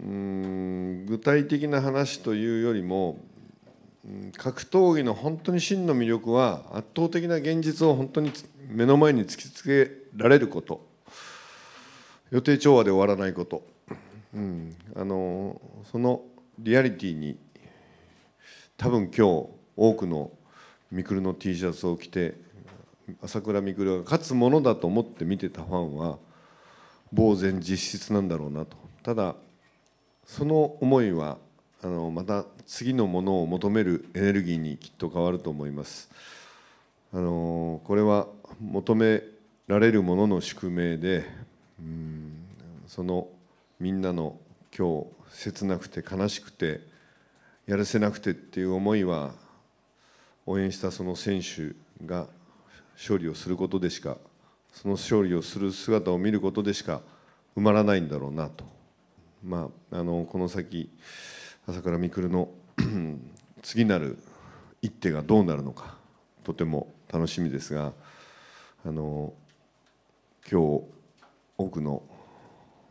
うん具体的な話というよりも格闘技の本当に真の魅力は圧倒的な現実を本当に目の前に突きつけられること予定調和で終わらないこと、うん、あのそのリアリティに多分今日多くのミクるの T シャツを着て朝倉未来が勝つものだと思って見てたファンは呆然実質なんだろうなとただその思いはあのまた次のものを求めるエネルギーにきっと変わると思います。あのこれは求められるものの宿命でうんそのみんなの今日切なくて悲しくてやるせなくてっていう思いは応援したその選手が勝利をすることでしかその勝利をする姿を見ることでしか埋まらないんだろうなとまあ、あのこの先朝倉未来の 次なる一手がどうなるのかとても楽しみですがあの今日多くの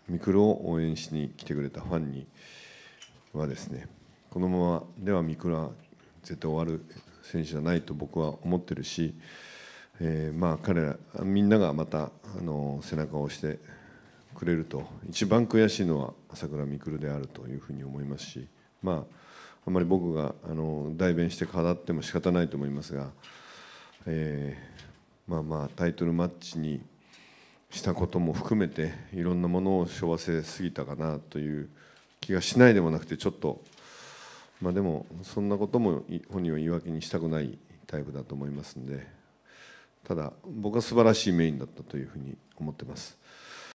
ミクロを応援しに来てくれたファンにはですねこのままではミクロは絶対終わる選手じゃないと僕は思ってるし、えー、まあ彼らみんながまたあの背中を押してくれると一番悔しいのは朝倉未来であるというふうに思いますしまああんまり僕があの代弁して語っても仕方ないと思いますが、えー、まあまあタイトルマッチにしたことも含めていろんなものを昭和せすぎたかなという気がしないでもなくてちょっとまあでもそんなことも本人は言い訳にしたくないタイプだと思いますんでただ僕は素晴らしいメインだったというふうに思ってます。